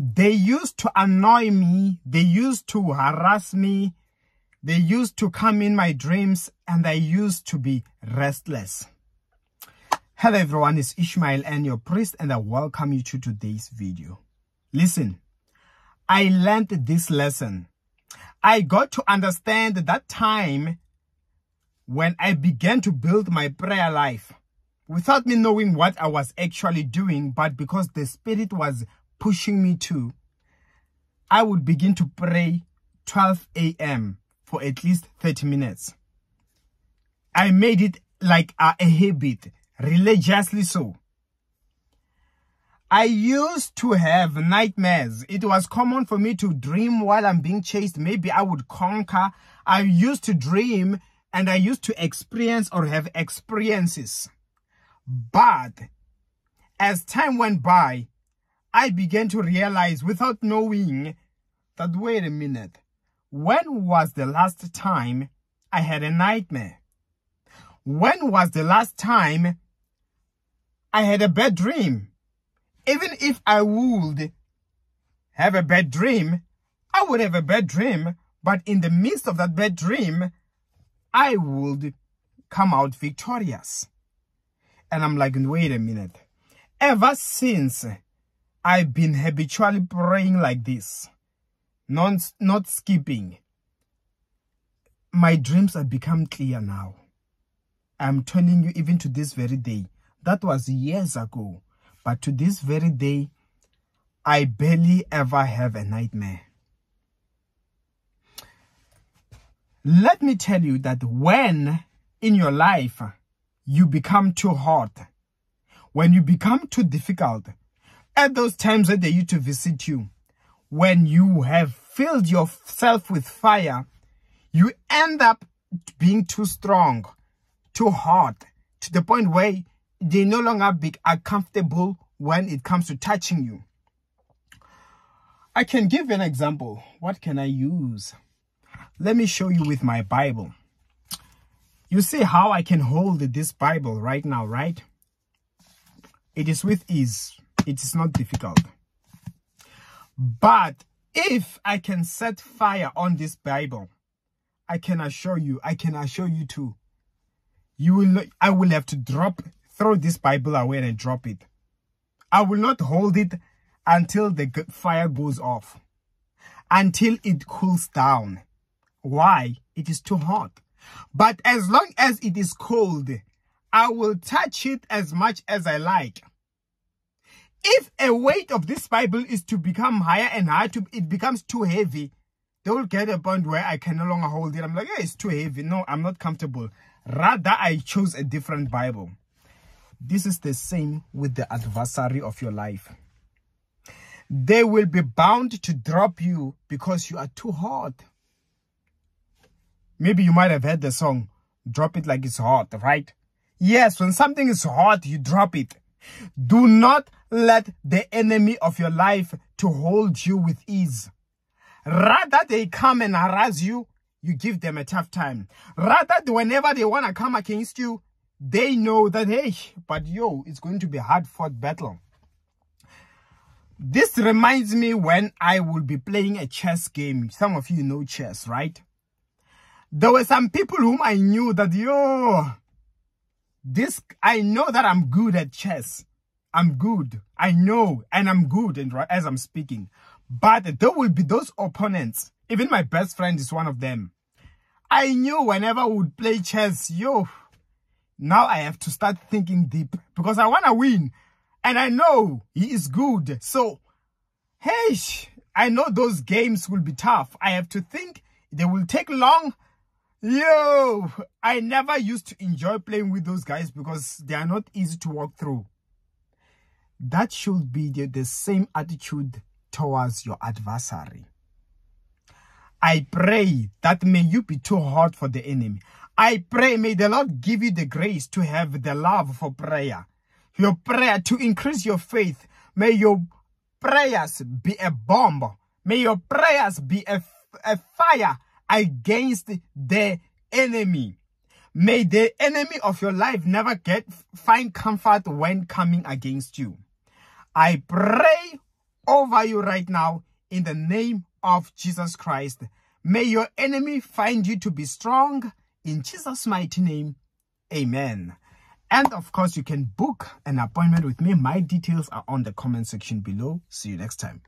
They used to annoy me. They used to harass me. They used to come in my dreams and I used to be restless. Hello everyone, it's Ishmael and your priest and I welcome you to today's video. Listen, I learned this lesson. I got to understand that time when I began to build my prayer life without me knowing what I was actually doing, but because the Spirit was pushing me to, I would begin to pray 12 a.m. for at least 30 minutes. I made it like a, a habit, religiously so. I used to have nightmares. It was common for me to dream while I'm being chased. Maybe I would conquer. I used to dream and I used to experience or have experiences. But as time went by, I began to realize without knowing that wait a minute, when was the last time I had a nightmare? When was the last time I had a bad dream? Even if I would have a bad dream, I would have a bad dream, but in the midst of that bad dream, I would come out victorious. And I'm like, wait a minute. Ever since I've been habitually praying like this, not, not skipping. My dreams have become clear now. I'm telling you, even to this very day, that was years ago, but to this very day, I barely ever have a nightmare. Let me tell you that when in your life you become too hot, when you become too difficult, at those times that they used to visit you, when you have filled yourself with fire, you end up being too strong, too hard, to the point where they no longer be, are comfortable when it comes to touching you. I can give an example. What can I use? Let me show you with my Bible. You see how I can hold this Bible right now, right? It is with ease. It is not difficult. But if I can set fire on this Bible, I can assure you, I can assure you too, you will, I will have to drop, throw this Bible away and drop it. I will not hold it until the fire goes off, until it cools down. Why? It is too hot. But as long as it is cold, I will touch it as much as I like. If a weight of this Bible is to become higher and higher, to, it becomes too heavy, they will get a point where I can no longer hold it. I'm like, yeah, it's too heavy. No, I'm not comfortable. Rather, I choose a different Bible. This is the same with the adversary of your life. They will be bound to drop you because you are too hot. Maybe you might have heard the song, drop it like it's hot, right? Yes, when something is hot, you drop it. Do not let the enemy of your life to hold you with ease. Rather they come and harass you, you give them a tough time. Rather whenever they want to come against you, they know that, hey, but yo, it's going to be a hard fought battle. This reminds me when I will be playing a chess game. Some of you know chess, right? There were some people whom I knew that, yo, this, I know that I'm good at chess. I'm good. I know, and I'm good and as I'm speaking. But there will be those opponents. Even my best friend is one of them. I knew whenever I would play chess, yo, now I have to start thinking deep because I want to win. And I know he is good. So, hey, I know those games will be tough. I have to think. They will take long. Yo, I never used to enjoy playing with those guys because they are not easy to walk through. That should be the, the same attitude towards your adversary. I pray that may you be too hard for the enemy. I pray may the Lord give you the grace to have the love for prayer. Your prayer to increase your faith. May your prayers be a bomb. May your prayers be a, a fire against the enemy. May the enemy of your life never get find comfort when coming against you. I pray over you right now in the name of Jesus Christ. May your enemy find you to be strong in Jesus' mighty name. Amen. And of course, you can book an appointment with me. My details are on the comment section below. See you next time.